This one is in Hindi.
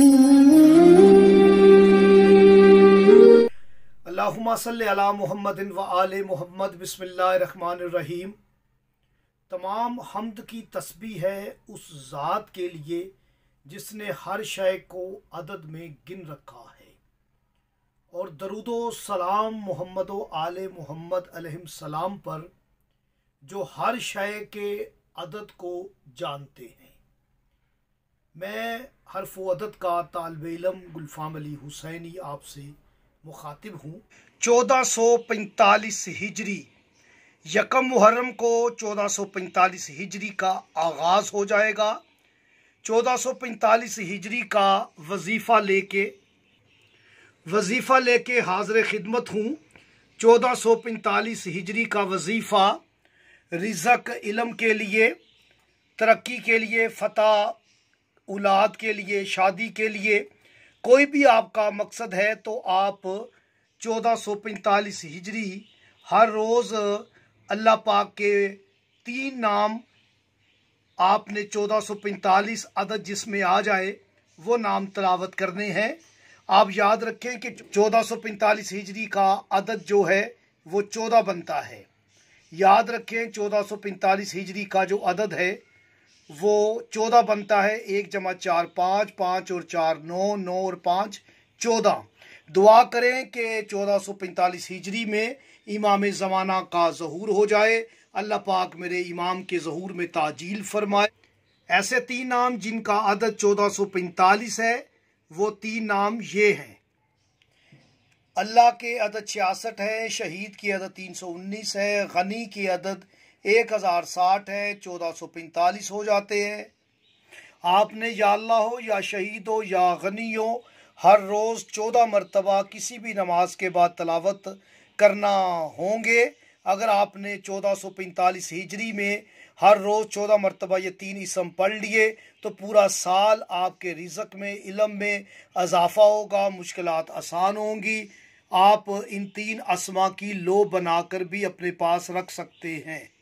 अल्लाहुम्मा मोहम्मद व आल मोहम्मद बसमीम तमाम हमद की तस्बी है उस ज़ात के लिए जिसने हर शय को अदद में गिन रखा है और दरुदो सलाम मोहम्मद आल मोहम्मद सलाम पर जो हर शय के अदद को जानते हैं मैं हरफ अदद का तालब इलम गुलफाम अली हुसैनी आपसे मुखातिब हूँ चौदह सौ पैंतालीस हिजरी यकम मुहर्रम को चौदह सौ पैंतालीस हिजरी का आगाज़ हो जाएगा चौदह सौ पैंतालीस हिजरी का वजीफ़ा लेके वजीफ़ा लेके हाजिर खिदमत हूँ चौदह सौ पैंतालीस हिजरी का वजीफ़ा रिजक इलम के लिए तरक्की के लिए फ़तेह औलाद के लिए शादी के लिए कोई भी आपका मकसद है तो आप 1445 हिजरी हर रोज़ अल्लाह पाक के तीन नाम आपने 1445 अदद जिसमें आ जाए वो नाम तलावत करने हैं आप याद रखें कि 1445 हिजरी का अदद जो है वो 14 बनता है याद रखें 1445 हिजरी का जो अदद है वो चौदह बनता है एक जमा चार पाँच पाँच और चार नौ नौ और पाँच चौदह दुआ करें कि चौदह सौ पैंतालीस हिजरी में इमाम ज़माना का जहूर हो जाए अल्लाह पाक मेरे इमाम के जहूर में ताजील फरमाए ऐसे तीन नाम जिनका आदत चौदह सौ पैंतालीस है वो तीन नाम ये हैं अल्लाह के अदद छियासठ है शहीद की अदद तीन सौ उन्नीस है गनी की अदद एक हज़ार साठ है चौदह सौ पैंतालीस हो जाते हैं आपने या अल्लाह हो या शहीद हो या गनी हो हर रोज़ चौदह मरतबा किसी भी नमाज के बाद तलावत करना होंगे अगर आपने चौदह सौ पैंतालीस हिजरी में हर रोज़ चौदह मरतबा ये तीन इसम पढ़ लिए तो पूरा साल आपके रिजक में इलम में अजाफा होगा मुश्किल आसान होंगी आप इन तीन असमा की लो बनाकर भी अपने पास रख सकते हैं